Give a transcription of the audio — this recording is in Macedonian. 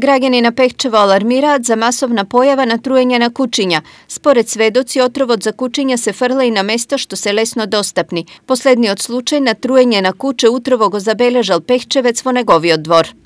Грагени на Пехчево алармираат за масовна појава на труење на кучиња. Според сведоци, отровот за кучиња се фрла и на место што се лесно достапни. Последниот случај на труење на куче утрово го забележал Пехчевец во неговиот двор.